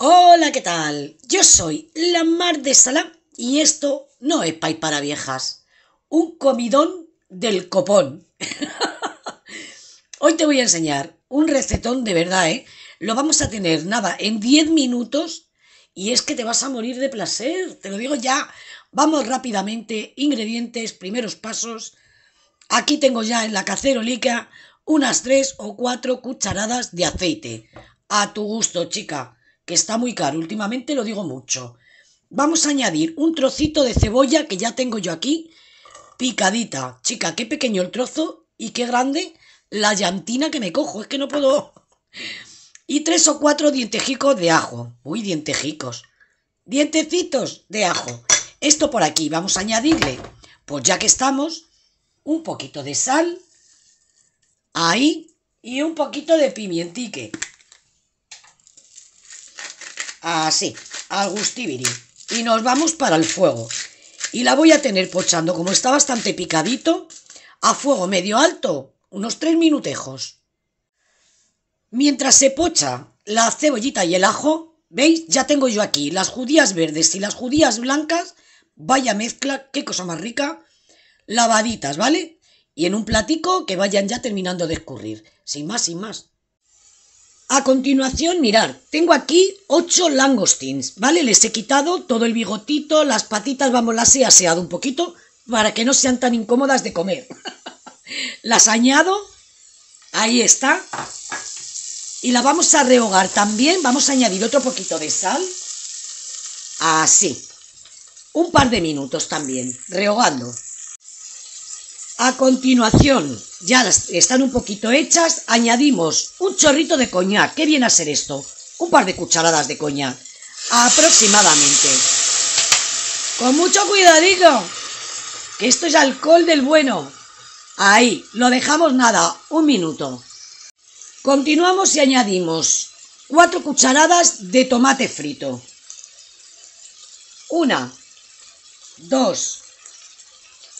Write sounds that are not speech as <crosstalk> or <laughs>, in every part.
Hola, ¿qué tal? Yo soy la Mar de Sala y esto no es pay para viejas. Un comidón del copón. <laughs> Hoy te voy a enseñar un recetón de verdad, ¿eh? Lo vamos a tener, nada, en 10 minutos y es que te vas a morir de placer, te lo digo ya. Vamos rápidamente, ingredientes, primeros pasos. Aquí tengo ya en la cacerolica unas 3 o 4 cucharadas de aceite. A tu gusto, chica que está muy caro, últimamente lo digo mucho. Vamos a añadir un trocito de cebolla que ya tengo yo aquí, picadita. Chica, qué pequeño el trozo y qué grande la llantina que me cojo, es que no puedo... Y tres o cuatro dientejicos de ajo. Uy, dientejicos. Dientecitos de ajo. Esto por aquí, vamos a añadirle, pues ya que estamos, un poquito de sal, ahí, y un poquito de pimientique. Así, gustíbiri Y nos vamos para el fuego. Y la voy a tener pochando, como está bastante picadito, a fuego medio alto, unos tres minutejos. Mientras se pocha la cebollita y el ajo, ¿veis? Ya tengo yo aquí las judías verdes y las judías blancas. Vaya mezcla, qué cosa más rica. Lavaditas, ¿vale? Y en un platico que vayan ya terminando de escurrir. Sin más, sin más. A continuación, mirar, tengo aquí ocho langostins, ¿vale? Les he quitado todo el bigotito, las patitas, vamos, las he aseado un poquito para que no sean tan incómodas de comer. <laughs> las añado, ahí está. Y la vamos a rehogar también, vamos a añadir otro poquito de sal. Así. Un par de minutos también, rehogando. A continuación, ya están un poquito hechas, añadimos un chorrito de coñac. ¿Qué viene a ser esto? Un par de cucharadas de coñac, aproximadamente. Con mucho cuidadito, que esto es alcohol del bueno. Ahí, lo dejamos nada, un minuto. Continuamos y añadimos cuatro cucharadas de tomate frito. Una, dos,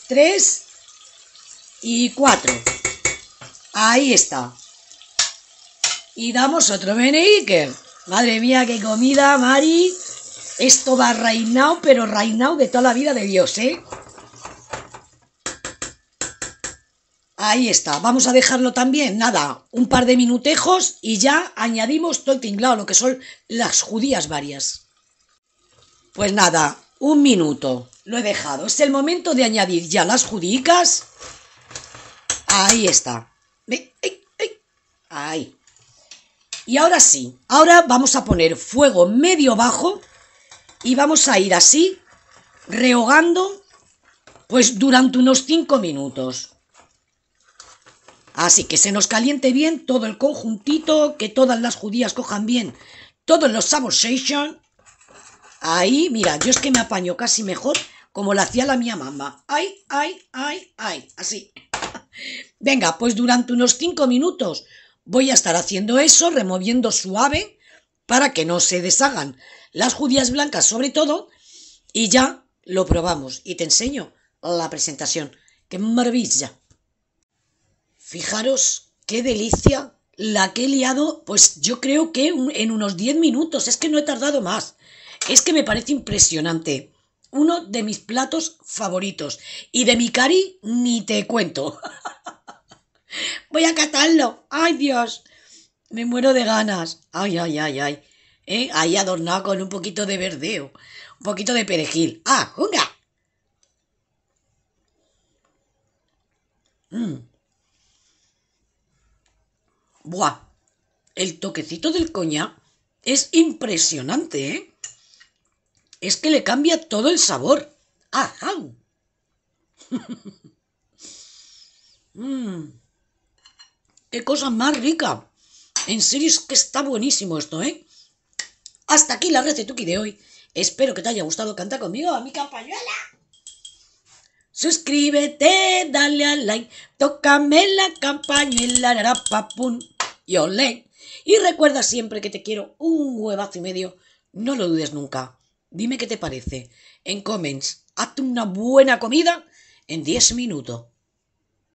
tres y cuatro. Ahí está. Y damos otro meneíque. Madre mía, qué comida, Mari. Esto va reinao, pero reinao de toda la vida de Dios, ¿eh? Ahí está. Vamos a dejarlo también, nada, un par de minutejos y ya añadimos todo el tinglado, lo que son las judías varias. Pues nada, un minuto. Lo he dejado. Es el momento de añadir ya las judicas Ahí está. Ahí. Y ahora sí, ahora vamos a poner fuego medio bajo y vamos a ir así, rehogando, pues durante unos 5 minutos. Así que se nos caliente bien todo el conjuntito, que todas las judías cojan bien todos los saborsation. Ahí, mira, yo es que me apaño casi mejor como lo hacía la mía mamá. Ay, ay, ay, ay, así. Venga, pues durante unos 5 minutos voy a estar haciendo eso, removiendo suave para que no se deshagan las judías blancas sobre todo y ya lo probamos y te enseño la presentación. ¡Qué maravilla! Fijaros, qué delicia la que he liado, pues yo creo que en unos 10 minutos, es que no he tardado más. Es que me parece impresionante uno de mis platos favoritos. Y de mi cari ni te cuento. <laughs> Voy a catarlo. ¡Ay, Dios! Me muero de ganas. ¡Ay, ay, ay, ay! ¿Eh? Ahí adornado con un poquito de verdeo. Un poquito de perejil. ¡Ah, junga! Mm. ¡Buah! El toquecito del coña es impresionante, ¿eh? es que le cambia todo el sabor. ¡Ajá! Ah, <laughs> mm. ¡Qué cosa más rica! En serio es que está buenísimo esto, ¿eh? Hasta aquí la recetuki de hoy. Espero que te haya gustado cantar conmigo a mi campañuela. Suscríbete, dale al like, tócame la campañuela, rapapun y olé. Y recuerda siempre que te quiero un huevazo y medio, no lo dudes nunca. Dime qué te parece. En comments, hazte una buena comida en 10 minutos.